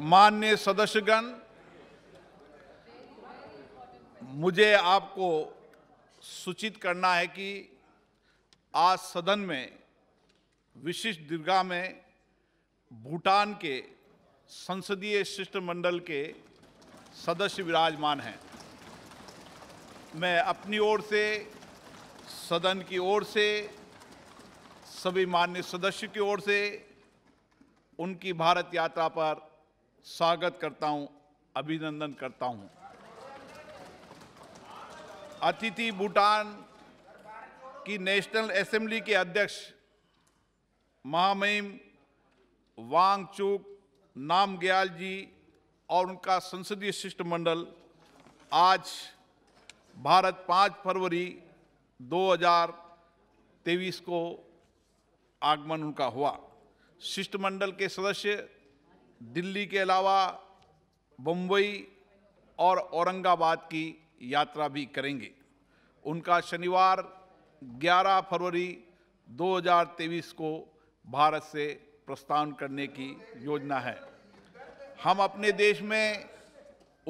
मान्य सदस्यगण मुझे आपको सूचित करना है कि आज सदन में विशिष्ट दीर्घा में भूटान के संसदीय शिष्टमंडल के सदस्य विराजमान हैं मैं अपनी ओर से सदन की ओर से सभी मान्य सदस्य की ओर से उनकी भारत यात्रा पर स्वागत करता हूं अभिनंदन करता हूं अतिथि भूटान की नेशनल असेंबली के अध्यक्ष महामहिम वांगचुक नामग्याल जी और उनका संसदीय शिष्टमंडल आज भारत 5 फरवरी 2023 को आगमन उनका हुआ शिष्टमंडल के सदस्य दिल्ली के अलावा बम्बई और औरंगाबाद की यात्रा भी करेंगे उनका शनिवार 11 फरवरी 2023 को भारत से प्रस्थान करने की योजना है हम अपने देश में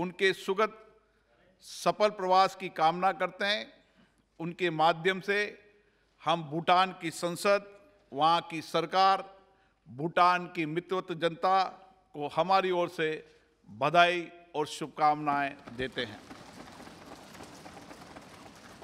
उनके सुगत सफल प्रवास की कामना करते हैं उनके माध्यम से हम भूटान की संसद वहाँ की सरकार भूटान की मित्रवत जनता को हमारी ओर से बधाई और शुभकामनाएं देते हैं